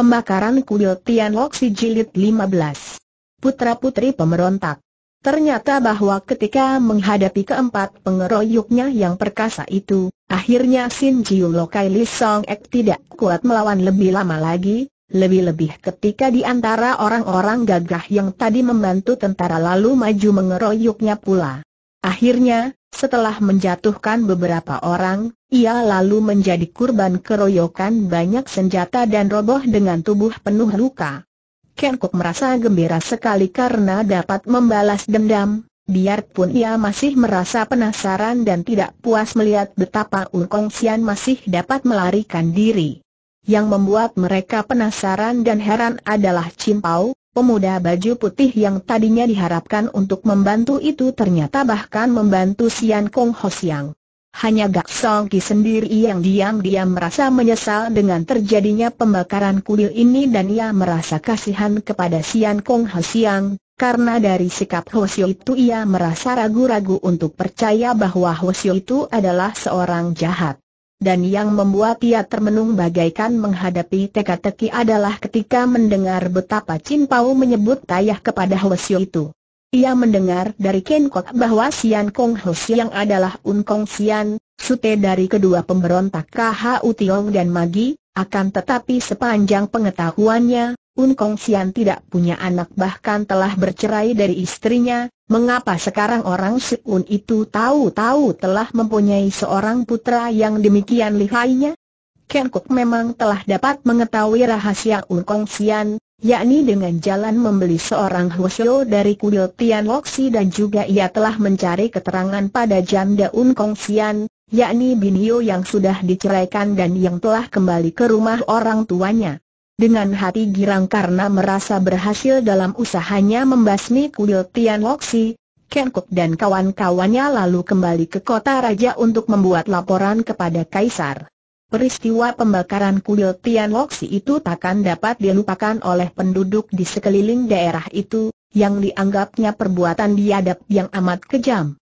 Pembakaran kuil Tianlok si jilid 15. Putra-putri pemberontak. Ternyata bahwa ketika menghadapi keempat pengeroyoknya yang perkasa itu, akhirnya Sin Jiu Lokai Li Song Ek tidak kuat melawan lebih lama lagi, lebih-lebih ketika di antara orang-orang gagah yang tadi membantu tentara lalu maju mengeroyoknya pula. Akhirnya, setelah menjatuhkan beberapa orang, ia lalu menjadi kurban keroyokan banyak senjata dan roboh dengan tubuh penuh luka. Ken Kok merasa gembira sekali karena dapat membalas dendam, biarpun ia masih merasa penasaran dan tidak puas melihat betapa Ungkong Sian masih dapat melarikan diri. Yang membuat mereka penasaran dan heran adalah Cimpau, Pemuda baju putih yang tadinya diharapkan untuk membantu itu ternyata bahkan membantu Sian Kong Ho Siang. Hanya Gak Song Ki sendiri yang diam-diam merasa menyesal dengan terjadinya pembakaran kuil ini dan ia merasa kasihan kepada Sian Kong Ho Siang, karena dari sikap Ho Siu itu ia merasa ragu-ragu untuk percaya bahwa Ho Siu itu adalah seorang jahat dan yang membuat ia termenung bagaikan menghadapi teka-teki adalah ketika mendengar betapa Chin Pao menyebut Tayah kepada Hwasyo itu. Ia mendengar dari Ken Kok bahwa Sian Kong Hwasyo yang adalah Un Kong Sian, sute dari kedua pemberontak KHU Tiong dan Magi, akan tetapi sepanjang pengetahuannya, Un Kong Sian tidak punya anak bahkan telah bercerai dari istrinya, mengapa sekarang orang Un itu tahu-tahu telah mempunyai seorang putra yang demikian lihainya? Ken Kuk memang telah dapat mengetahui rahasia Un Kong Sian, yakni dengan jalan membeli seorang Hwasyo dari kuil Tian Loksi dan juga ia telah mencari keterangan pada janda Un Kong Sian, yakni Binio yang sudah diceraikan dan yang telah kembali ke rumah orang tuanya dengan hati girang karena merasa berhasil dalam usahanya membasmi kuil Tian Loksi, Ken Kuk dan kawan-kawannya lalu kembali ke kota raja untuk membuat laporan kepada Kaisar. Peristiwa pembakaran kuil Tian Loksi itu takkan dapat dilupakan oleh penduduk di sekeliling daerah itu, yang dianggapnya perbuatan biadab yang amat kejam.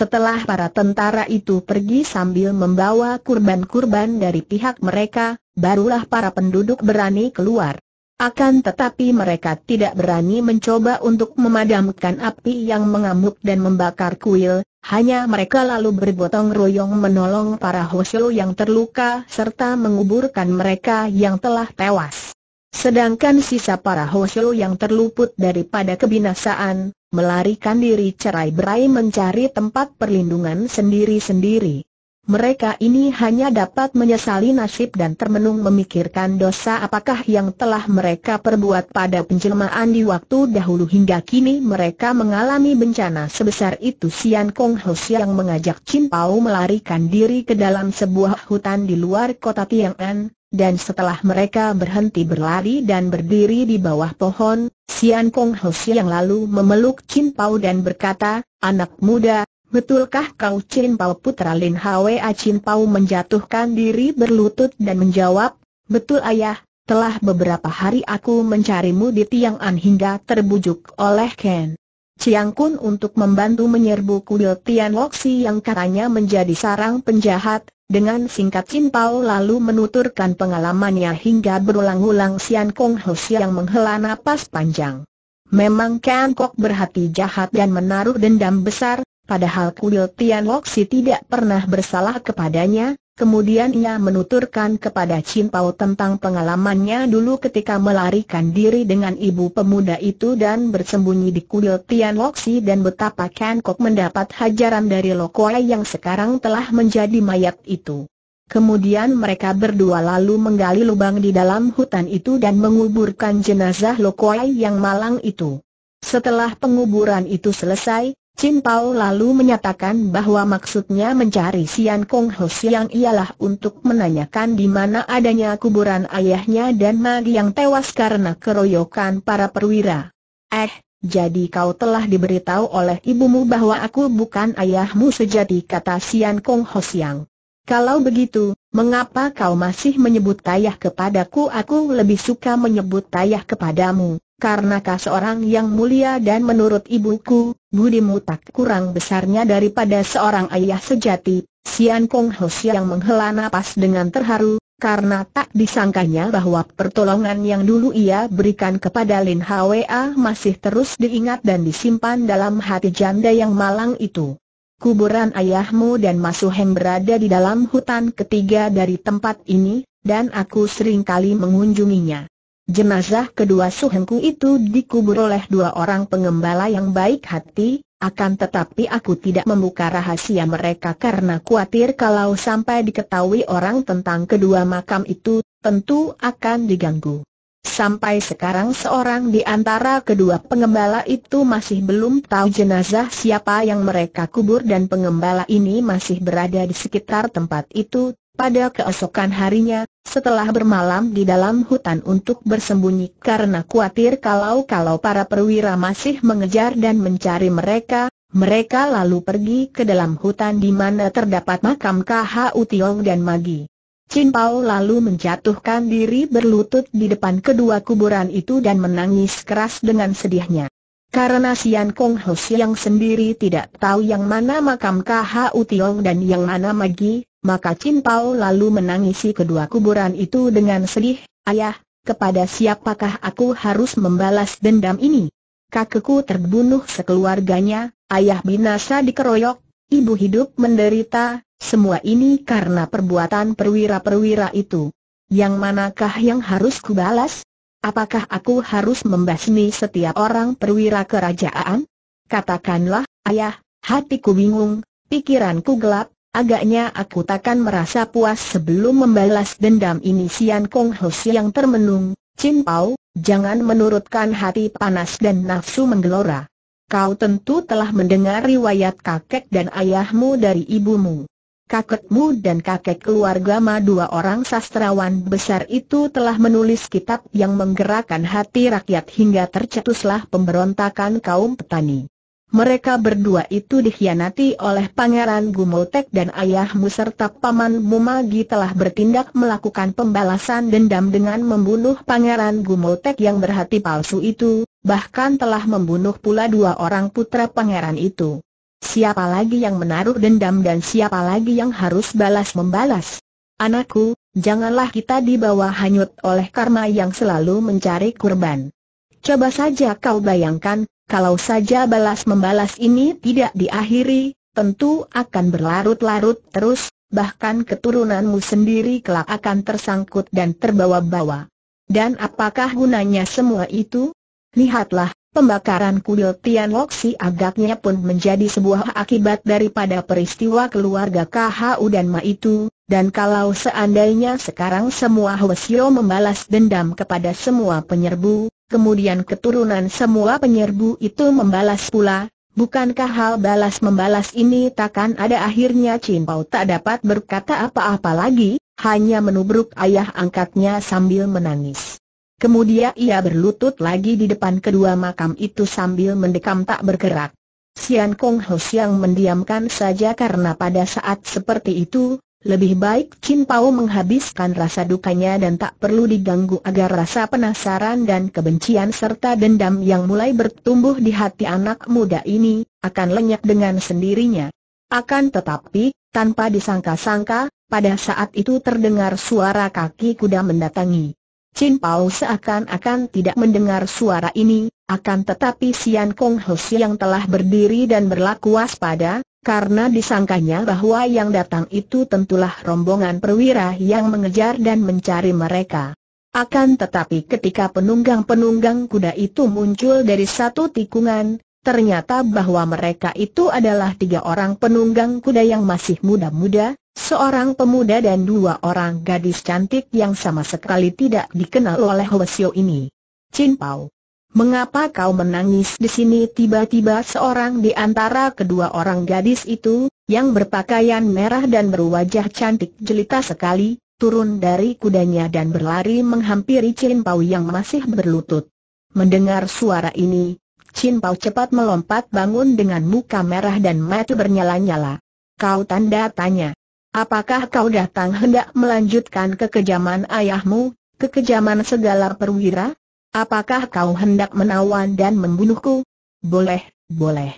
Setelah para tentara itu pergi sambil membawa kurban-kurban dari pihak mereka, barulah para penduduk berani keluar. Akan tetapi mereka tidak berani mencoba untuk memadamkan api yang mengamuk dan membakar kuil, hanya mereka lalu bergotong royong menolong para Hosyo yang terluka serta menguburkan mereka yang telah tewas. Sedangkan sisa para Hosyo yang terluput daripada kebinasaan, melarikan diri cerai berai mencari tempat perlindungan sendiri-sendiri. Mereka ini hanya dapat menyesali nasib dan termenung memikirkan dosa apakah yang telah mereka perbuat pada penjelmaan di waktu dahulu hingga kini mereka mengalami bencana sebesar itu Sian Kong Ho yang mengajak Chin Pao melarikan diri ke dalam sebuah hutan di luar kota Tiang An, dan setelah mereka berhenti berlari dan berdiri di bawah pohon, Sian Kong Ho yang lalu memeluk Chin Pao dan berkata, Anak muda, betulkah kau Chin Pao putra Lin Hwa Chin Pao menjatuhkan diri berlutut dan menjawab, Betul ayah, telah beberapa hari aku mencarimu di Tiang An hingga terbujuk oleh Ken. Chiang Kun untuk membantu menyerbu kuil Tian Loxi yang katanya menjadi sarang penjahat, dengan singkat Chin Pao lalu menuturkan pengalamannya hingga berulang-ulang Sian Kong Ho yang menghela nafas panjang. Memang Kian Kok berhati jahat dan menaruh dendam besar, padahal kuil Tian Lok Si tidak pernah bersalah kepadanya, Kemudian ia menuturkan kepada Chin Pao tentang pengalamannya dulu ketika melarikan diri dengan ibu pemuda itu dan bersembunyi di kuil Tian Loxi dan betapa Ken Kok mendapat hajaran dari Lokoai yang sekarang telah menjadi mayat itu. Kemudian mereka berdua lalu menggali lubang di dalam hutan itu dan menguburkan jenazah Lokoai yang malang itu. Setelah penguburan itu selesai, Chin Pao lalu menyatakan bahwa maksudnya mencari Sian Kong Ho Siang ialah untuk menanyakan di mana adanya kuburan ayahnya dan Magi yang tewas karena keroyokan para perwira. Eh, jadi kau telah diberitahu oleh ibumu bahwa aku bukan ayahmu sejati kata Sian Kong Ho Siang. Kalau begitu, mengapa kau masih menyebut ayah kepadaku? Aku lebih suka menyebut ayah kepadamu karena kas seorang yang mulia dan menurut ibuku, budimu tak kurang besarnya daripada seorang ayah sejati. Sian Kong Ho yang menghela napas dengan terharu, karena tak disangkanya bahwa pertolongan yang dulu ia berikan kepada Lin Hwa masih terus diingat dan disimpan dalam hati janda yang malang itu. Kuburan ayahmu dan Mas Heng berada di dalam hutan ketiga dari tempat ini, dan aku sering kali mengunjunginya. Jenazah kedua suhengku itu dikubur oleh dua orang pengembala yang baik hati, akan tetapi aku tidak membuka rahasia mereka karena khawatir kalau sampai diketahui orang tentang kedua makam itu, tentu akan diganggu. Sampai sekarang seorang di antara kedua pengembala itu masih belum tahu jenazah siapa yang mereka kubur dan pengembala ini masih berada di sekitar tempat itu, pada keesokan harinya, setelah bermalam di dalam hutan untuk bersembunyi karena khawatir kalau-kalau para perwira masih mengejar dan mencari mereka, mereka lalu pergi ke dalam hutan di mana terdapat makam KH Tiong dan Magi. Chin Pao lalu menjatuhkan diri berlutut di depan kedua kuburan itu dan menangis keras dengan sedihnya. Karena Sian Kong Ho yang sendiri tidak tahu yang mana makam KH Tiong dan yang mana Magi, maka Chin Pao lalu menangisi kedua kuburan itu dengan sedih, Ayah, kepada siapakah aku harus membalas dendam ini? Kakekku terbunuh sekeluarganya, ayah binasa dikeroyok, ibu hidup menderita, semua ini karena perbuatan perwira-perwira itu. Yang manakah yang harus kubalas? Apakah aku harus membasmi setiap orang perwira kerajaan? Katakanlah, ayah, hatiku bingung, pikiranku gelap, Agaknya aku takkan merasa puas sebelum membalas dendam ini Sian Kong Ho yang termenung, Chin Pao, jangan menurutkan hati panas dan nafsu menggelora. Kau tentu telah mendengar riwayat kakek dan ayahmu dari ibumu. Kakekmu dan kakek keluarga ma dua orang sastrawan besar itu telah menulis kitab yang menggerakkan hati rakyat hingga tercetuslah pemberontakan kaum petani mereka berdua itu dikhianati oleh Pangeran Gumotek dan ayahmu serta Paman Mumagi telah bertindak melakukan pembalasan dendam dengan membunuh Pangeran Gumotek yang berhati palsu itu, bahkan telah membunuh pula dua orang putra Pangeran itu. Siapa lagi yang menaruh dendam dan siapa lagi yang harus balas membalas? Anakku, janganlah kita dibawa hanyut oleh karma yang selalu mencari kurban. Coba saja kau bayangkan, kalau saja balas membalas ini tidak diakhiri, tentu akan berlarut-larut terus, bahkan keturunanmu sendiri kelak akan tersangkut dan terbawa-bawa. Dan apakah gunanya semua itu? Lihatlah, pembakaran kuil Tian Loksi agaknya pun menjadi sebuah akibat daripada peristiwa keluarga KHU dan Ma itu, dan kalau seandainya sekarang semua Hwasyo membalas dendam kepada semua penyerbu, kemudian keturunan semua penyerbu itu membalas pula, bukankah hal balas-membalas ini takkan ada akhirnya Chin Pao tak dapat berkata apa-apa lagi, hanya menubruk ayah angkatnya sambil menangis. Kemudian ia berlutut lagi di depan kedua makam itu sambil mendekam tak bergerak. Sian Kong Ho Siang mendiamkan saja karena pada saat seperti itu, lebih baik Chin Pao menghabiskan rasa dukanya dan tak perlu diganggu agar rasa penasaran dan kebencian serta dendam yang mulai bertumbuh di hati anak muda ini, akan lenyap dengan sendirinya. Akan tetapi, tanpa disangka-sangka, pada saat itu terdengar suara kaki kuda mendatangi. Chin Pao seakan-akan tidak mendengar suara ini, akan tetapi Sian Kong Ho yang telah berdiri dan berlaku waspada, karena disangkanya bahwa yang datang itu tentulah rombongan perwira yang mengejar dan mencari mereka. Akan tetapi ketika penunggang-penunggang kuda itu muncul dari satu tikungan, ternyata bahwa mereka itu adalah tiga orang penunggang kuda yang masih muda-muda, seorang pemuda dan dua orang gadis cantik yang sama sekali tidak dikenal oleh Hwasyo ini. Chin Pao Mengapa kau menangis di sini? Tiba-tiba seorang di antara kedua orang gadis itu, yang berpakaian merah dan berwajah cantik jelita sekali, turun dari kudanya dan berlari menghampiri Chin Pao yang masih berlutut. Mendengar suara ini, Chin Pao cepat melompat bangun dengan muka merah dan mata bernyala-nyala. Kau tanda tanya. Apakah kau datang hendak melanjutkan kekejaman ayahmu, kekejaman segala perwira? Apakah kau hendak menawan dan membunuhku? Boleh, boleh.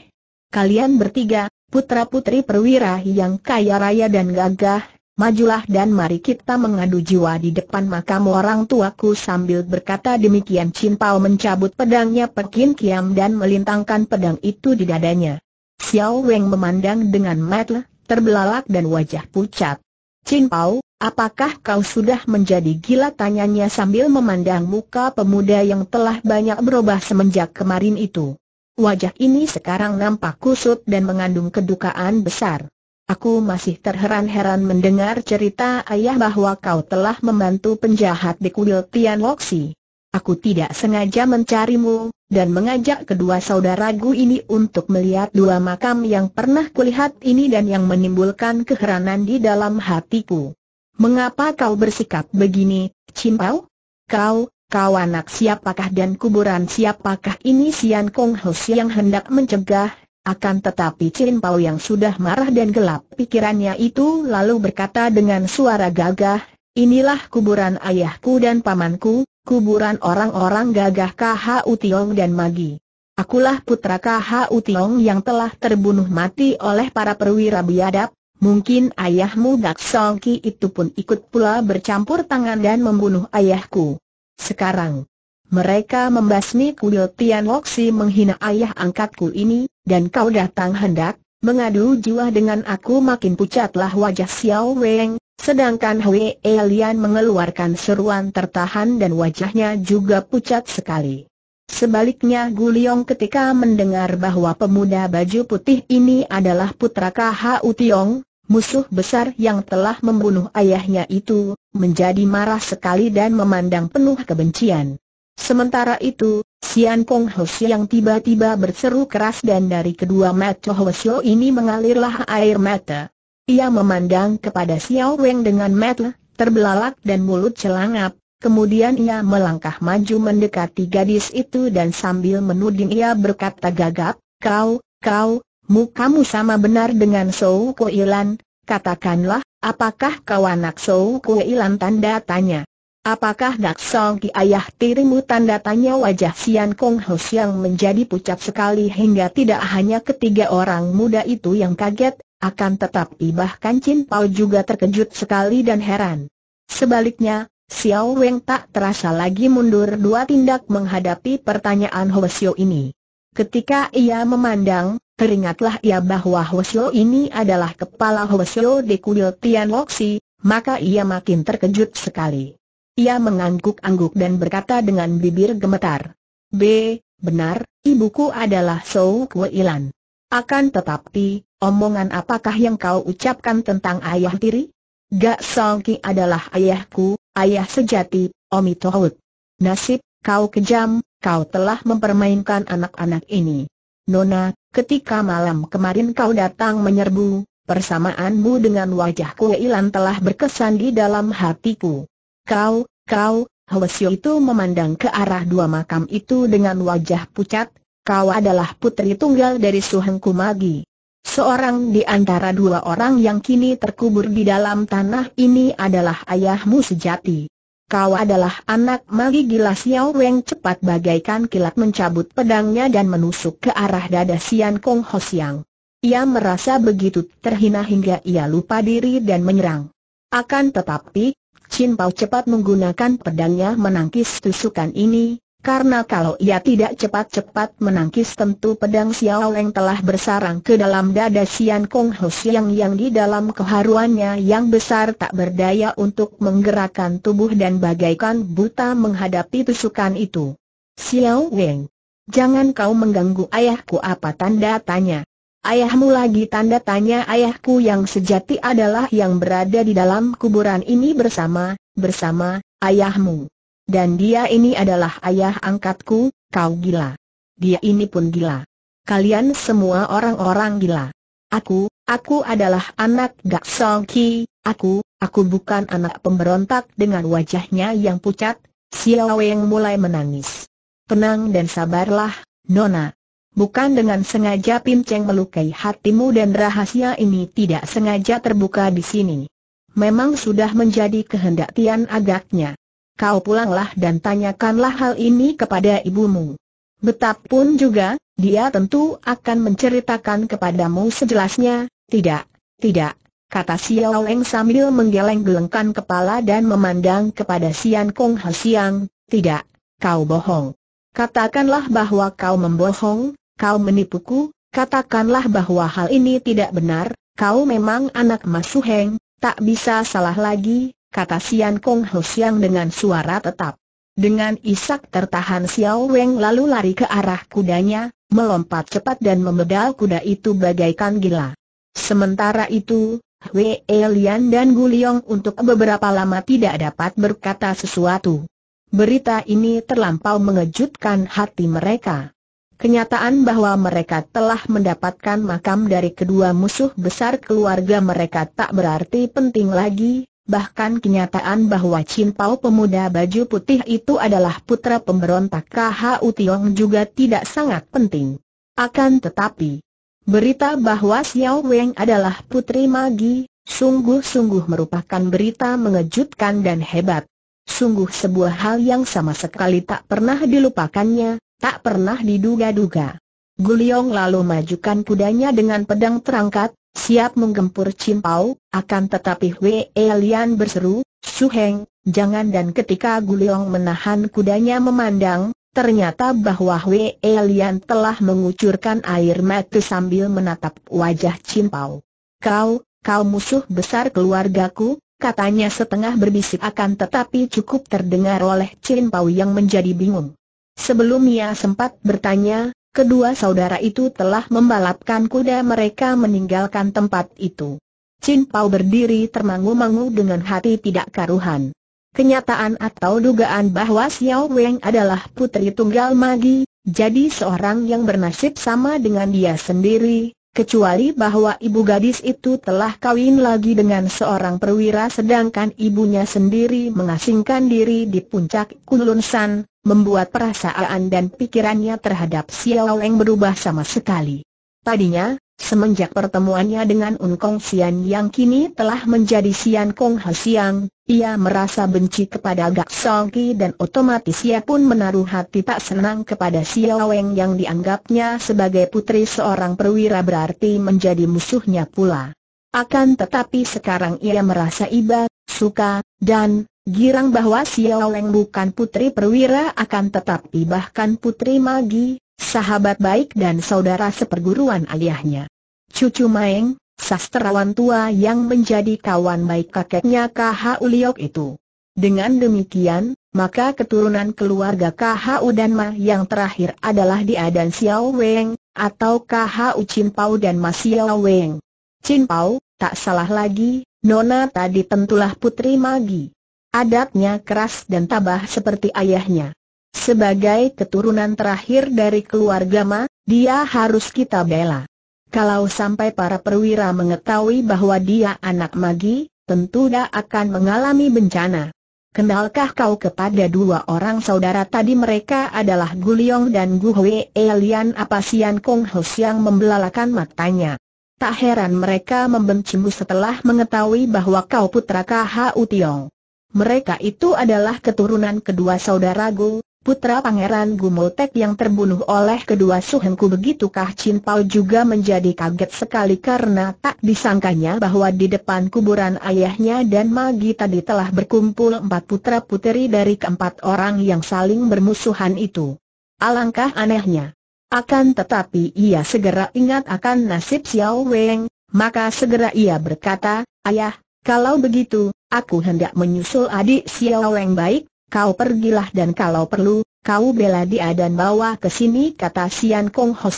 Kalian bertiga, putra-putri perwira yang kaya raya dan gagah, majulah dan mari kita mengadu jiwa di depan makam orang tuaku sambil berkata demikian Chin Pao mencabut pedangnya Pekin Kiam dan melintangkan pedang itu di dadanya. Xiao Weng memandang dengan mata terbelalak dan wajah pucat. Chin Pao, Apakah kau sudah menjadi gila tanyanya sambil memandang muka pemuda yang telah banyak berubah semenjak kemarin itu. Wajah ini sekarang nampak kusut dan mengandung kedukaan besar. Aku masih terheran-heran mendengar cerita ayah bahwa kau telah membantu penjahat di kuil Tian Loksi. Aku tidak sengaja mencarimu, dan mengajak kedua saudaraku ini untuk melihat dua makam yang pernah kulihat ini dan yang menimbulkan keheranan di dalam hatiku. Mengapa kau bersikap begini, Cimpau? Kau, kau anak siapakah dan kuburan siapakah ini Sian Kong Ho yang hendak mencegah, akan tetapi Cimpau yang sudah marah dan gelap pikirannya itu lalu berkata dengan suara gagah, Inilah kuburan ayahku dan pamanku, kuburan orang-orang gagah KH Utiong dan Magi. Akulah putra KH Utiong yang telah terbunuh mati oleh para perwira biadab, Mungkin ayahmu Gak Solki itu pun ikut pula bercampur tangan dan membunuh ayahku. Sekarang, mereka membasmi kuil Tian Loksi menghina ayah angkatku ini, dan kau datang hendak mengadu jiwa dengan aku makin pucatlah wajah Xiao Weng, sedangkan Hui Elian mengeluarkan seruan tertahan dan wajahnya juga pucat sekali. Sebaliknya Guliong ketika mendengar bahwa pemuda baju putih ini adalah putra K.H.U. Tiong, musuh besar yang telah membunuh ayahnya itu, menjadi marah sekali dan memandang penuh kebencian. Sementara itu, Sian Kong Hoshi yang tiba-tiba berseru keras dan dari kedua mata Hoshi ini mengalirlah air mata. Ia memandang kepada Xiao Weng dengan mata terbelalak dan mulut celangap, kemudian ia melangkah maju mendekati gadis itu dan sambil menuding ia berkata gagap, kau, kau, mukamu sama benar dengan Sou Ko Ilan, katakanlah, apakah kau anak Sou Ko Ilan tanda tanya. Apakah Dak Song Ki ayah tirimu tanda tanya wajah Sian Kong Ho yang menjadi pucat sekali hingga tidak hanya ketiga orang muda itu yang kaget, akan tetapi bahkan Chin Pao juga terkejut sekali dan heran. Sebaliknya, Xiao Weng tak terasa lagi mundur dua tindak menghadapi pertanyaan Ho ini. Ketika ia memandang, teringatlah ia bahwa Hwasyo ini adalah kepala Hwasyo di kuil Tian Loksi, maka ia makin terkejut sekali. Ia mengangguk-angguk dan berkata dengan bibir gemetar. B, benar, ibuku adalah Sou Kwe Ilan. Akan tetapi, omongan apakah yang kau ucapkan tentang ayah tiri? Gak Songki adalah ayahku, ayah sejati, Omi Tohut. Nasib, kau kejam, kau telah mempermainkan anak-anak ini. Nona, ketika malam kemarin kau datang menyerbu, persamaanmu dengan wajah Kueilan telah berkesan di dalam hatiku. Kau, kau, Hwesio itu memandang ke arah dua makam itu dengan wajah pucat, kau adalah putri tunggal dari Suheng Kumagi. Seorang di antara dua orang yang kini terkubur di dalam tanah ini adalah ayahmu sejati kau adalah anak magi gila Xiao Weng cepat bagaikan kilat mencabut pedangnya dan menusuk ke arah dada Sian Kong Ho Siang. Ia merasa begitu terhina hingga ia lupa diri dan menyerang. Akan tetapi, Chin Pao cepat menggunakan pedangnya menangkis tusukan ini, karena kalau ia tidak cepat-cepat menangkis tentu pedang Xiao Leng telah bersarang ke dalam dada Sian Kong Ho Siang yang di dalam keharuannya yang besar tak berdaya untuk menggerakkan tubuh dan bagaikan buta menghadapi tusukan itu. Xiao Leng, jangan kau mengganggu ayahku apa tanda tanya. Ayahmu lagi tanda tanya ayahku yang sejati adalah yang berada di dalam kuburan ini bersama, bersama, ayahmu. Dan dia ini adalah ayah angkatku, kau gila. Dia ini pun gila. Kalian semua orang-orang gila. Aku, aku adalah anak Gak Song Ki, aku, aku bukan anak pemberontak dengan wajahnya yang pucat, Xiao Weng mulai menangis. Tenang dan sabarlah, Nona. Bukan dengan sengaja Pim Cheng melukai hatimu dan rahasia ini tidak sengaja terbuka di sini. Memang sudah menjadi kehendak Tian agaknya kau pulanglah dan tanyakanlah hal ini kepada ibumu. Betapun juga, dia tentu akan menceritakan kepadamu sejelasnya, tidak, tidak, kata Xiao Leng sambil menggeleng-gelengkan kepala dan memandang kepada Sian Kong Siang, tidak, kau bohong. Katakanlah bahwa kau membohong, kau menipuku, katakanlah bahwa hal ini tidak benar, kau memang anak Mas Suheng, tak bisa salah lagi, kata Sian Kong Ho Siang dengan suara tetap. Dengan isak tertahan Xiao Weng lalu lari ke arah kudanya, melompat cepat dan memedal kuda itu bagaikan gila. Sementara itu, Wei Lian dan Gu Guliong untuk beberapa lama tidak dapat berkata sesuatu. Berita ini terlampau mengejutkan hati mereka. Kenyataan bahwa mereka telah mendapatkan makam dari kedua musuh besar keluarga mereka tak berarti penting lagi, bahkan kenyataan bahwa Pao pemuda baju putih itu adalah putra pemberontak KHU Tiong juga tidak sangat penting. Akan tetapi, berita bahwa Xiao Weng adalah putri Magi, sungguh-sungguh merupakan berita mengejutkan dan hebat. Sungguh sebuah hal yang sama sekali tak pernah dilupakannya, tak pernah diduga-duga. Guliong lalu majukan kudanya dengan pedang terangkat, siap menggempur cimpau, akan tetapi Wei Lian berseru, Su Heng, jangan dan ketika Guliong menahan kudanya memandang, ternyata bahwa Wei Lian telah mengucurkan air mata sambil menatap wajah cimpau. Kau, kau musuh besar keluargaku, katanya setengah berbisik akan tetapi cukup terdengar oleh Cimpau yang menjadi bingung. Sebelum ia sempat bertanya, kedua saudara itu telah membalapkan kuda mereka meninggalkan tempat itu. Chin Pao berdiri termangu-mangu dengan hati tidak karuhan. Kenyataan atau dugaan bahwa Xiao Weng adalah putri tunggal Magi, jadi seorang yang bernasib sama dengan dia sendiri, kecuali bahwa ibu gadis itu telah kawin lagi dengan seorang perwira sedangkan ibunya sendiri mengasingkan diri di puncak Kunlun San, membuat perasaan dan pikirannya terhadap Xiao Leng berubah sama sekali. Tadinya, Semenjak pertemuannya dengan Unkong Xian yang kini telah menjadi Xian Kong Xiang, ia merasa benci kepada Gak Song Ki dan otomatis ia pun menaruh hati tak senang kepada Xiao Weng yang dianggapnya sebagai putri seorang perwira berarti menjadi musuhnya pula. Akan tetapi sekarang ia merasa iba, suka, dan Girang bahwa Xiao Leng bukan putri perwira akan tetapi bahkan putri Magi, sahabat baik dan saudara seperguruan ayahnya. Cucu Maeng, sastrawan tua yang menjadi kawan baik kakeknya KH Uliok itu. Dengan demikian, maka keturunan keluarga KHU dan Ma yang terakhir adalah dia dan Xiao Weng, atau KHU Chin Pau dan Ma Xiao Weng. Chin Pau, tak salah lagi, Nona tadi tentulah putri Magi. Adatnya keras dan tabah seperti ayahnya. Sebagai keturunan terakhir dari keluarga Ma, dia harus kita bela. Kalau sampai para perwira mengetahui bahwa dia anak Magi, tentu dia akan mengalami bencana. Kenalkah kau kepada dua orang saudara tadi mereka adalah Guliong dan Guhwe Elian apa Sian Kong Hos yang membelalakan matanya. Tak heran mereka membencimu setelah mengetahui bahwa kau putra Kha Tiong. Mereka itu adalah keturunan kedua saudara Gu, putra Pangeran Gumotek yang terbunuh oleh kedua suhengku begitukah Chin Pao juga menjadi kaget sekali karena tak disangkanya bahwa di depan kuburan ayahnya dan Magi tadi telah berkumpul empat putra puteri dari keempat orang yang saling bermusuhan itu. Alangkah anehnya. Akan tetapi ia segera ingat akan nasib Xiao Weng, maka segera ia berkata, Ayah, kalau begitu, aku hendak menyusul adik Xiao yang baik, kau pergilah dan kalau perlu, kau bela dia dan bawa ke sini kata Sian Kong Ho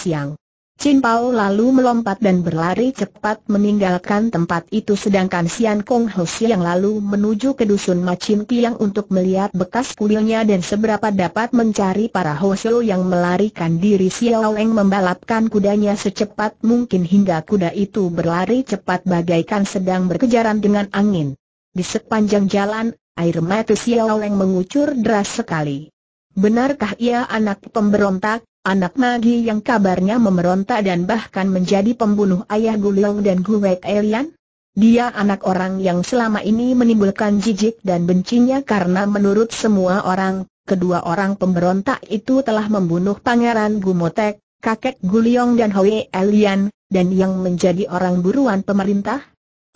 Chin Pao lalu melompat dan berlari cepat meninggalkan tempat itu sedangkan Sian Kong Ho yang lalu menuju ke dusun Macin Piang untuk melihat bekas kuilnya dan seberapa dapat mencari para Hoseo yang melarikan diri Xiao Eng membalapkan kudanya secepat mungkin hingga kuda itu berlari cepat bagaikan sedang berkejaran dengan angin. Di sepanjang jalan, air mata Xiao Eng mengucur deras sekali. Benarkah ia anak pemberontak, anak magi yang kabarnya memberontak dan bahkan menjadi pembunuh ayah Gulong dan Guwek Elian? Dia anak orang yang selama ini menimbulkan jijik dan bencinya karena menurut semua orang, kedua orang pemberontak itu telah membunuh Pangeran Gumotek, kakek Guliong dan Hoi Elian, dan yang menjadi orang buruan pemerintah?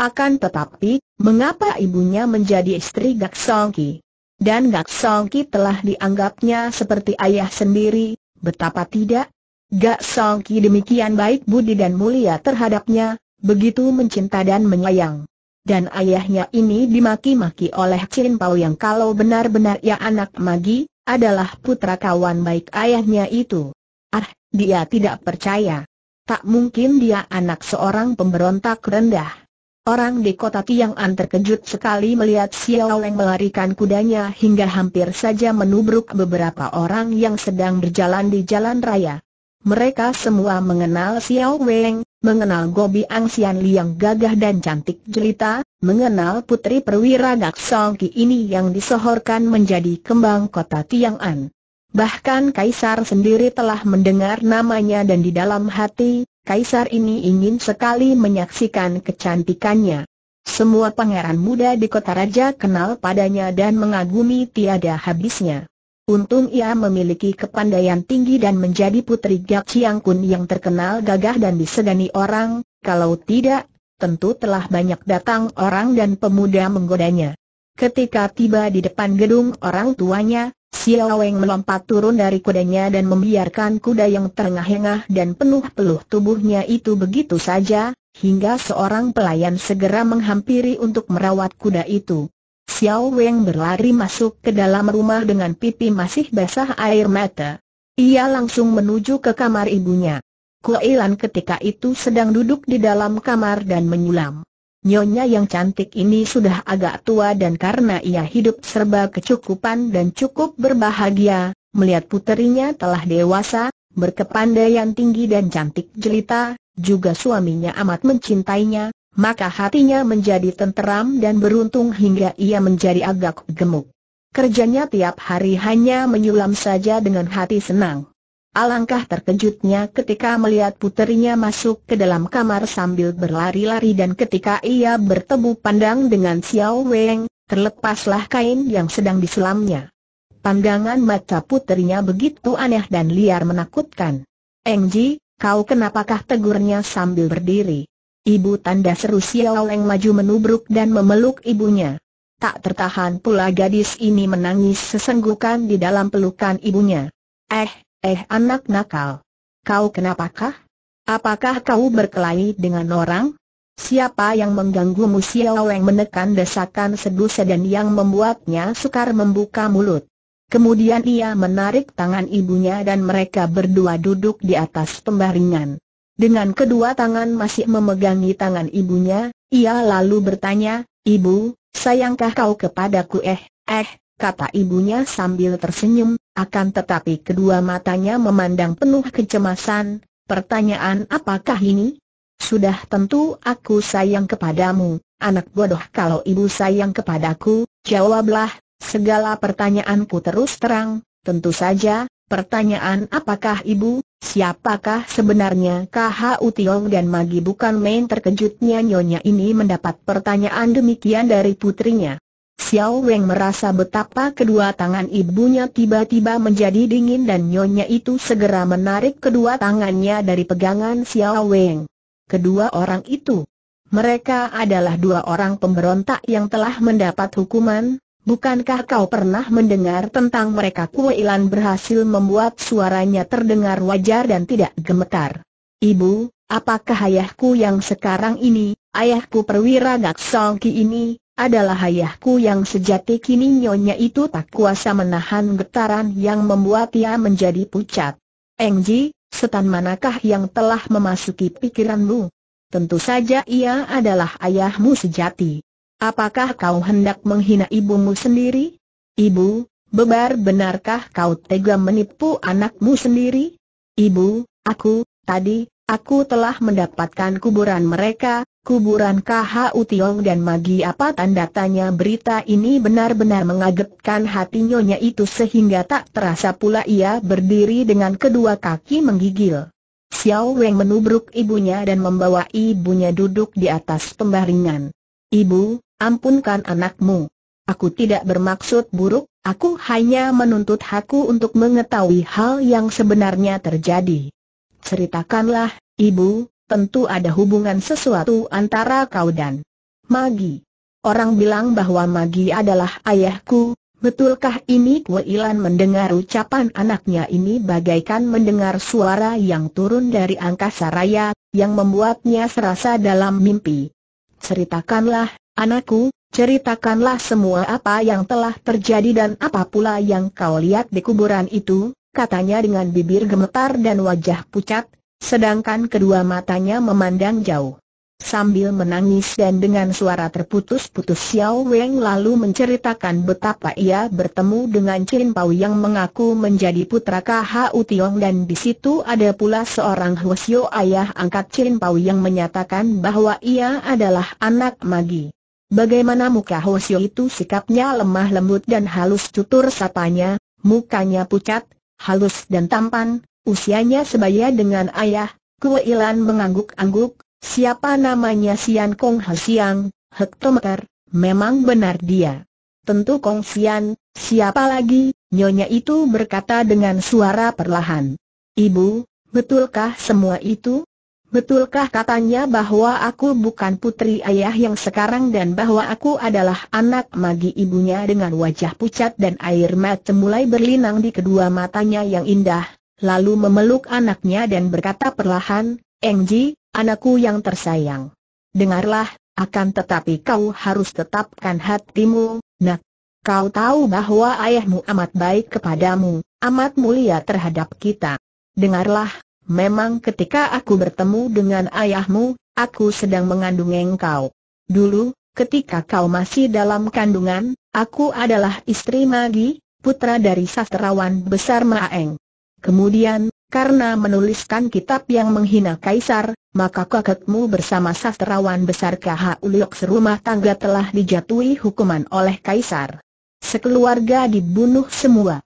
Akan tetapi, mengapa ibunya menjadi istri Gak Songki? Dan Gak Songki telah dianggapnya seperti ayah sendiri, betapa tidak? Gak Songki demikian baik budi dan mulia terhadapnya, begitu mencinta dan menyayang. Dan ayahnya ini dimaki-maki oleh Chin Pao yang kalau benar-benar ia anak Magi, adalah putra kawan baik ayahnya itu. Ah, dia tidak percaya. Tak mungkin dia anak seorang pemberontak rendah. Orang di kota Tiang'an terkejut sekali melihat Xiao Leng melarikan kudanya hingga hampir saja menubruk beberapa orang yang sedang berjalan di jalan raya. Mereka semua mengenal Xiao Weng, mengenal Gobi Angsian Liang gagah dan cantik jelita, mengenal putri perwira Gak Song Ki ini yang disohorkan menjadi kembang kota Tiang'an. Bahkan Kaisar sendiri telah mendengar namanya dan di dalam hati, Kaisar ini ingin sekali menyaksikan kecantikannya. Semua pangeran muda di kota raja kenal padanya dan mengagumi tiada habisnya. Untung ia memiliki kepandaian tinggi dan menjadi putri Gak Chiang Kun yang terkenal gagah dan disegani orang, kalau tidak, tentu telah banyak datang orang dan pemuda menggodanya. Ketika tiba di depan gedung orang tuanya, Xiao Weng melompat turun dari kudanya dan membiarkan kuda yang terengah-engah dan penuh peluh tubuhnya itu begitu saja, hingga seorang pelayan segera menghampiri untuk merawat kuda itu. Xiao Weng berlari masuk ke dalam rumah dengan pipi masih basah air mata. Ia langsung menuju ke kamar ibunya. Kuilan ketika itu sedang duduk di dalam kamar dan menyulam. Nyonya yang cantik ini sudah agak tua dan karena ia hidup serba kecukupan dan cukup berbahagia, melihat puterinya telah dewasa, berkepandaian tinggi dan cantik jelita, juga suaminya amat mencintainya, maka hatinya menjadi tenteram dan beruntung hingga ia menjadi agak gemuk. Kerjanya tiap hari hanya menyulam saja dengan hati senang. Alangkah terkejutnya ketika melihat puterinya masuk ke dalam kamar sambil berlari-lari dan ketika ia bertemu pandang dengan Xiao Weng, terlepaslah kain yang sedang diselamnya. Pandangan mata puterinya begitu aneh dan liar menakutkan. Eng Ji, kau kenapakah tegurnya sambil berdiri? Ibu tanda seru Xiao Weng maju menubruk dan memeluk ibunya. Tak tertahan pula gadis ini menangis sesenggukan di dalam pelukan ibunya. Eh, Eh anak nakal. Kau kenapakah? Apakah kau berkelahi dengan orang? Siapa yang mengganggu Musiau yang menekan desakan sedusa sedan yang membuatnya sukar membuka mulut. Kemudian ia menarik tangan ibunya dan mereka berdua duduk di atas pembaringan. Dengan kedua tangan masih memegangi tangan ibunya, ia lalu bertanya, Ibu, sayangkah kau kepadaku eh, eh, kata ibunya sambil tersenyum, akan tetapi kedua matanya memandang penuh kecemasan, pertanyaan apakah ini? Sudah tentu aku sayang kepadamu, anak bodoh kalau ibu sayang kepadaku, jawablah, segala pertanyaanku terus terang, tentu saja, pertanyaan apakah ibu, siapakah sebenarnya KH Utiong dan Magi bukan main terkejutnya nyonya ini mendapat pertanyaan demikian dari putrinya. Xiao Weng merasa betapa kedua tangan ibunya tiba-tiba menjadi dingin dan nyonya itu segera menarik kedua tangannya dari pegangan Xiao Weng. Kedua orang itu, mereka adalah dua orang pemberontak yang telah mendapat hukuman. Bukankah kau pernah mendengar tentang mereka Kuilan berhasil membuat suaranya terdengar wajar dan tidak gemetar? Ibu, apakah ayahku yang sekarang ini, ayahku perwira Gak Songki ini, adalah ayahku yang sejati kini nyonya itu tak kuasa menahan getaran yang membuat ia menjadi pucat. Engji, setan manakah yang telah memasuki pikiranmu? Tentu saja ia adalah ayahmu sejati. Apakah kau hendak menghina ibumu sendiri? Ibu, bebar benarkah kau tega menipu anakmu sendiri? Ibu, aku, tadi, aku telah mendapatkan kuburan mereka, Kuburan KHU Tiong dan Magi apa tanda tanya berita ini benar-benar mengagetkan hati nyonya itu sehingga tak terasa pula ia berdiri dengan kedua kaki menggigil. Xiao Weng menubruk ibunya dan membawa ibunya duduk di atas pembaringan. Ibu, ampunkan anakmu. Aku tidak bermaksud buruk, aku hanya menuntut hakku untuk mengetahui hal yang sebenarnya terjadi. Ceritakanlah, ibu, tentu ada hubungan sesuatu antara kau dan Magi. Orang bilang bahwa Magi adalah ayahku, betulkah ini? Kuilan mendengar ucapan anaknya ini bagaikan mendengar suara yang turun dari angkasa raya, yang membuatnya serasa dalam mimpi. Ceritakanlah, anakku, ceritakanlah semua apa yang telah terjadi dan apa pula yang kau lihat di kuburan itu, katanya dengan bibir gemetar dan wajah pucat, Sedangkan kedua matanya memandang jauh. Sambil menangis dan dengan suara terputus-putus Xiao Weng lalu menceritakan betapa ia bertemu dengan Chin Pao yang mengaku menjadi putra K.H.U. Tiong dan di situ ada pula seorang Xiao ayah angkat Chin Pao yang menyatakan bahwa ia adalah anak Magi. Bagaimana muka Xiao itu sikapnya lemah lembut dan halus tutur sapanya, mukanya pucat, halus dan tampan, usianya sebaya dengan ayah, Kue Ilan mengangguk-angguk, siapa namanya Sian Kong Siang, hektometer, memang benar dia. Tentu Kong Sian, siapa lagi, nyonya itu berkata dengan suara perlahan. Ibu, betulkah semua itu? Betulkah katanya bahwa aku bukan putri ayah yang sekarang dan bahwa aku adalah anak magi ibunya dengan wajah pucat dan air mata mulai berlinang di kedua matanya yang indah, lalu memeluk anaknya dan berkata perlahan, Engji, anakku yang tersayang. Dengarlah, akan tetapi kau harus tetapkan hatimu, nak. Kau tahu bahwa ayahmu amat baik kepadamu, amat mulia terhadap kita. Dengarlah, memang ketika aku bertemu dengan ayahmu, aku sedang mengandung engkau. Dulu, ketika kau masih dalam kandungan, aku adalah istri Magi, putra dari sastrawan besar Maeng. Kemudian, karena menuliskan kitab yang menghina kaisar, maka kakekmu bersama sastrawan besar KH Uliok serumah tangga telah dijatuhi hukuman oleh kaisar. Sekeluarga dibunuh semua.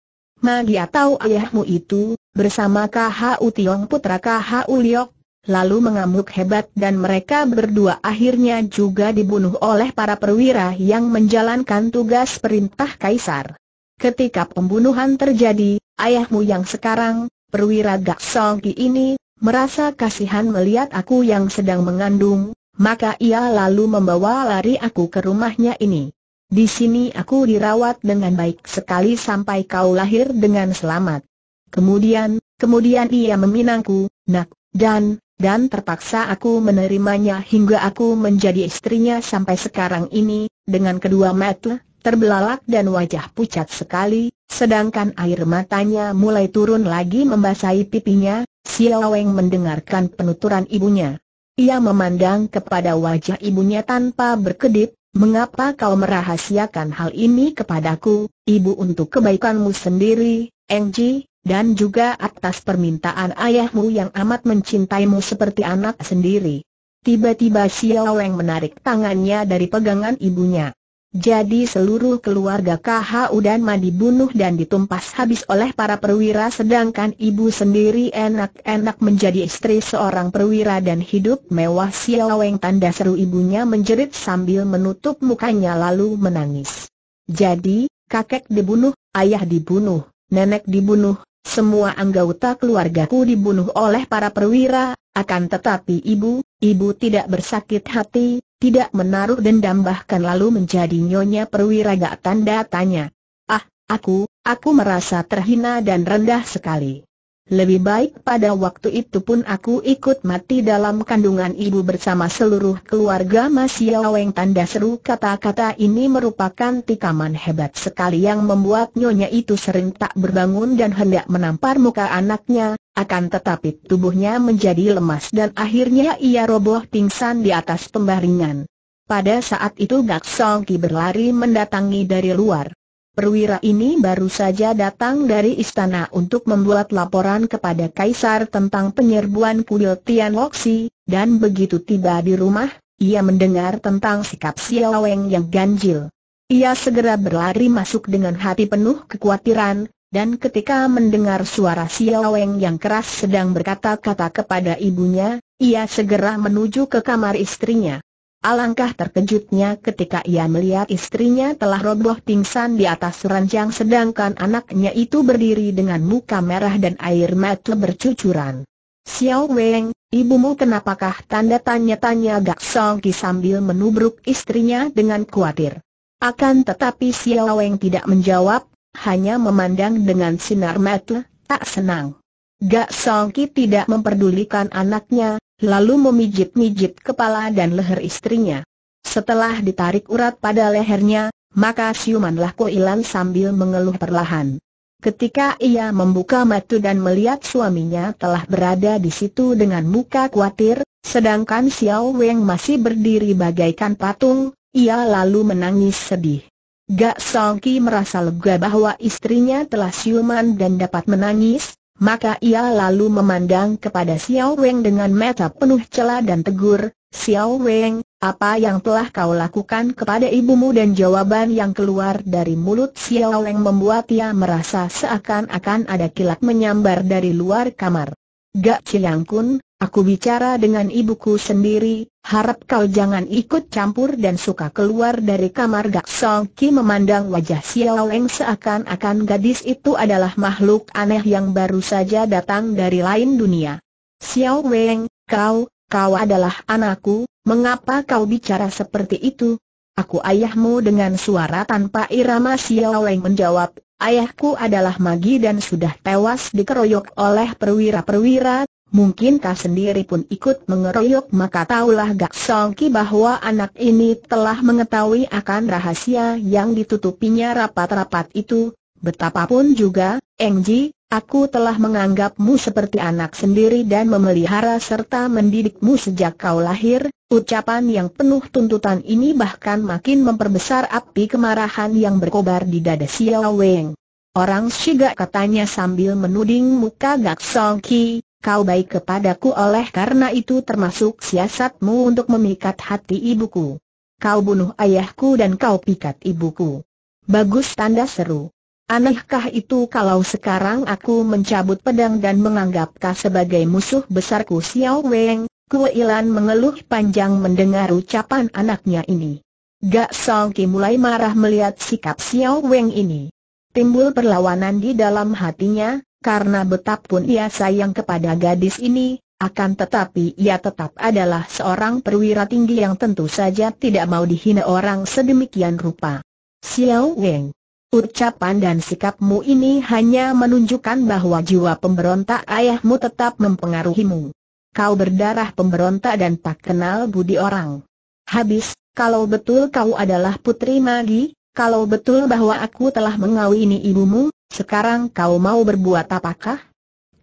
Magi atau ayahmu itu, bersama KH Utiong putra KH Uliok, lalu mengamuk hebat dan mereka berdua akhirnya juga dibunuh oleh para perwira yang menjalankan tugas perintah kaisar. Ketika pembunuhan terjadi, ayahmu yang sekarang, perwira Gak Songki ini, merasa kasihan melihat aku yang sedang mengandung, maka ia lalu membawa lari aku ke rumahnya ini. Di sini aku dirawat dengan baik sekali sampai kau lahir dengan selamat. Kemudian, kemudian ia meminangku, nak, dan, dan terpaksa aku menerimanya hingga aku menjadi istrinya sampai sekarang ini, dengan kedua mata, terbelalak dan wajah pucat sekali, Sedangkan air matanya mulai turun lagi membasahi pipinya, Xiao Weng mendengarkan penuturan ibunya. Ia memandang kepada wajah ibunya tanpa berkedip, mengapa kau merahasiakan hal ini kepadaku, ibu untuk kebaikanmu sendiri, Engji, dan juga atas permintaan ayahmu yang amat mencintaimu seperti anak sendiri. Tiba-tiba Xiao Weng menarik tangannya dari pegangan ibunya. Jadi seluruh keluarga KHU Madi dibunuh dan ditumpas habis oleh para perwira sedangkan ibu sendiri enak-enak menjadi istri seorang perwira dan hidup mewah siaweng tanda seru ibunya menjerit sambil menutup mukanya lalu menangis. Jadi, kakek dibunuh, ayah dibunuh, nenek dibunuh, semua anggota keluargaku dibunuh oleh para perwira, akan tetapi ibu, ibu tidak bersakit hati, tidak menaruh dendam bahkan lalu menjadi nyonya perwira gak tanda tanya. Ah, aku, aku merasa terhina dan rendah sekali. Lebih baik pada waktu itu pun aku ikut mati dalam kandungan ibu bersama seluruh keluarga Mas Yaweng tanda seru kata-kata ini merupakan tikaman hebat sekali yang membuat nyonya itu sering tak berbangun dan hendak menampar muka anaknya, akan tetapi tubuhnya menjadi lemas dan akhirnya ia roboh pingsan di atas pembaringan. Pada saat itu Gak Ki berlari mendatangi dari luar. Perwira ini baru saja datang dari istana untuk membuat laporan kepada Kaisar tentang penyerbuan kuil Tianloxi, dan begitu tiba di rumah, ia mendengar tentang sikap Xiao Weng yang ganjil. Ia segera berlari masuk dengan hati penuh kekhawatiran, dan ketika mendengar suara Xiao Weng yang keras sedang berkata-kata kepada ibunya, ia segera menuju ke kamar istrinya. Alangkah terkejutnya ketika ia melihat istrinya telah roboh pingsan di atas ranjang sedangkan anaknya itu berdiri dengan muka merah dan air mata bercucuran. Xiao Weng, ibumu kenapakah tanda tanya-tanya Gak Songki sambil menubruk istrinya dengan khawatir. Akan tetapi Xiao Weng tidak menjawab, hanya memandang dengan sinar mata, tak senang. Gak Songki tidak memperdulikan anaknya, lalu memijit-mijit kepala dan leher istrinya. Setelah ditarik urat pada lehernya, maka siumanlah Koilan sambil mengeluh perlahan. Ketika ia membuka mata dan melihat suaminya telah berada di situ dengan muka khawatir, sedangkan Xiao Weng masih berdiri bagaikan patung, ia lalu menangis sedih. Gak Songki merasa lega bahwa istrinya telah siuman dan dapat menangis, maka ia lalu memandang kepada Xiao Weng dengan mata penuh celah dan tegur, Xiao Weng, apa yang telah kau lakukan kepada ibumu dan jawaban yang keluar dari mulut Xiao Weng membuat ia merasa seakan-akan ada kilat menyambar dari luar kamar. Gak Chiang Kun, aku bicara dengan ibuku sendiri, Harap kau jangan ikut campur dan suka keluar dari kamar Gak Song Ki memandang wajah Xiao Leng seakan-akan gadis itu adalah makhluk aneh yang baru saja datang dari lain dunia. Xiao Weng, kau, kau adalah anakku, mengapa kau bicara seperti itu? Aku ayahmu dengan suara tanpa irama Xiao Leng menjawab, ayahku adalah Magi dan sudah tewas dikeroyok oleh perwira-perwira Mungkin Mungkinkah sendiri pun ikut mengeroyok maka taulah Gak Songki bahwa anak ini telah mengetahui akan rahasia yang ditutupinya rapat-rapat itu. Betapapun juga, Engji, aku telah menganggapmu seperti anak sendiri dan memelihara serta mendidikmu sejak kau lahir. Ucapan yang penuh tuntutan ini bahkan makin memperbesar api kemarahan yang berkobar di dada Xiao Weng. Orang Shiga katanya sambil menuding muka Gak Songki, kau baik kepadaku oleh karena itu termasuk siasatmu untuk memikat hati ibuku. Kau bunuh ayahku dan kau pikat ibuku. Bagus tanda seru. Anehkah itu kalau sekarang aku mencabut pedang dan menganggap kau sebagai musuh besarku Xiao Weng? Kue Ilan mengeluh panjang mendengar ucapan anaknya ini. Gak Song mulai marah melihat sikap Xiao Weng ini. Timbul perlawanan di dalam hatinya, karena betapun ia sayang kepada gadis ini, akan tetapi ia tetap adalah seorang perwira tinggi yang tentu saja tidak mau dihina orang sedemikian rupa. Xiao Weng, ucapan dan sikapmu ini hanya menunjukkan bahwa jiwa pemberontak ayahmu tetap mempengaruhimu. Kau berdarah pemberontak dan tak kenal budi orang. Habis, kalau betul kau adalah putri Magi, kalau betul bahwa aku telah mengawini ibumu, sekarang kau mau berbuat apakah?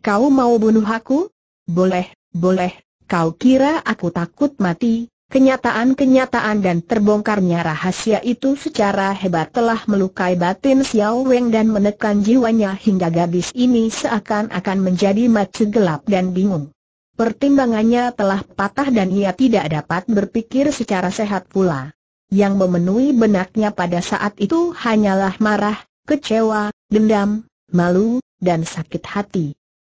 Kau mau bunuh aku? Boleh, boleh, kau kira aku takut mati, Kenyataan-kenyataan dan terbongkarnya rahasia itu secara hebat telah melukai batin Xiao Weng dan menekan jiwanya hingga gadis ini seakan-akan menjadi mati gelap dan bingung. Pertimbangannya telah patah dan ia tidak dapat berpikir secara sehat pula. Yang memenuhi benaknya pada saat itu hanyalah marah, kecewa, dendam, malu, dan sakit hati.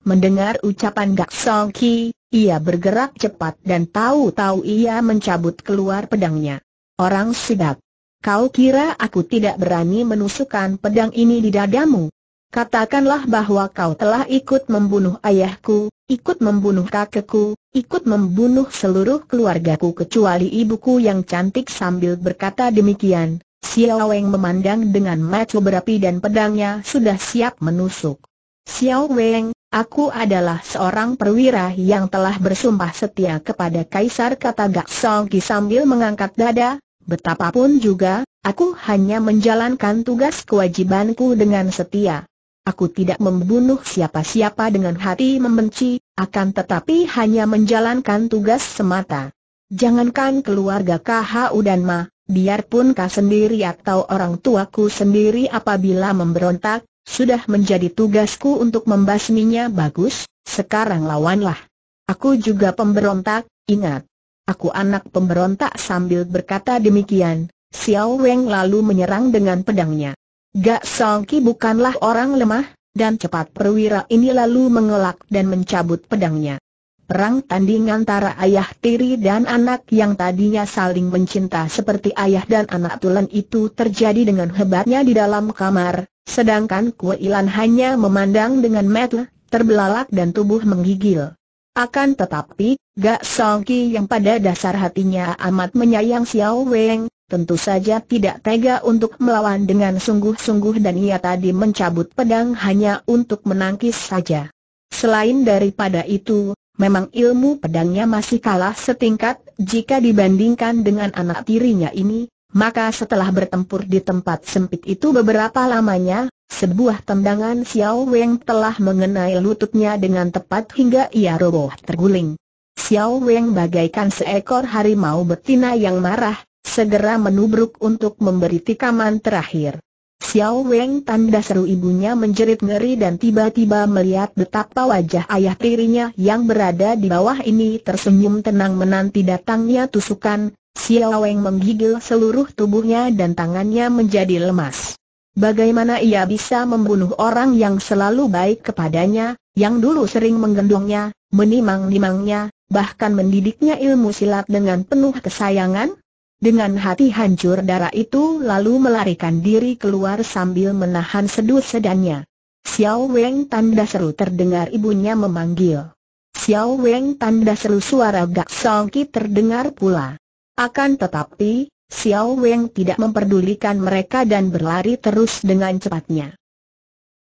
Mendengar ucapan Gak Song Ki, ia bergerak cepat dan tahu-tahu ia mencabut keluar pedangnya. Orang sidak, Kau kira aku tidak berani menusukkan pedang ini di dadamu? Katakanlah bahwa kau telah ikut membunuh ayahku, ikut membunuh kakekku, ikut membunuh seluruh keluargaku kecuali ibuku yang cantik sambil berkata demikian. Xiao Weng memandang dengan mata berapi dan pedangnya sudah siap menusuk. Xiao Weng, aku adalah seorang perwira yang telah bersumpah setia kepada Kaisar kata Gak Song Ki sambil mengangkat dada, betapapun juga, aku hanya menjalankan tugas kewajibanku dengan setia. Aku tidak membunuh siapa-siapa dengan hati membenci, akan tetapi hanya menjalankan tugas semata. Jangankan keluarga KHU dan Ma, biarpun kau sendiri atau orang tuaku sendiri apabila memberontak, sudah menjadi tugasku untuk membasminya bagus, sekarang lawanlah. Aku juga pemberontak, ingat. Aku anak pemberontak sambil berkata demikian, Xiao Weng lalu menyerang dengan pedangnya. Gak Songki bukanlah orang lemah, dan cepat perwira ini lalu mengelak dan mencabut pedangnya. Perang tanding antara ayah tiri dan anak yang tadinya saling mencinta seperti ayah dan anak tulen itu terjadi dengan hebatnya di dalam kamar, sedangkan Kuilan hanya memandang dengan metel, terbelalak dan tubuh menggigil. Akan tetapi, Gak Song yang pada dasar hatinya amat menyayang Xiao Weng, tentu saja tidak tega untuk melawan dengan sungguh-sungguh dan ia tadi mencabut pedang hanya untuk menangkis saja. Selain daripada itu, Memang ilmu pedangnya masih kalah setingkat, jika dibandingkan dengan anak tirinya ini, maka setelah bertempur di tempat sempit itu beberapa lamanya, sebuah tendangan Xiao Weng telah mengenai lututnya dengan tepat hingga ia roboh terguling. Xiao Weng bagaikan seekor harimau betina yang marah, segera menubruk untuk memberi tikaman terakhir. Xiao Weng tanda seru ibunya menjerit ngeri dan tiba-tiba melihat betapa wajah ayah tirinya yang berada di bawah ini tersenyum tenang menanti datangnya tusukan, Xiao Weng menggigil seluruh tubuhnya dan tangannya menjadi lemas. Bagaimana ia bisa membunuh orang yang selalu baik kepadanya, yang dulu sering menggendongnya, menimang-nimangnya, bahkan mendidiknya ilmu silat dengan penuh kesayangan? Dengan hati hancur darah itu lalu melarikan diri keluar sambil menahan sedut sedannya. Xiao Weng tanda seru terdengar ibunya memanggil. Xiao Weng tanda seru suara Gak Songki terdengar pula. Akan tetapi, Xiao Weng tidak memperdulikan mereka dan berlari terus dengan cepatnya.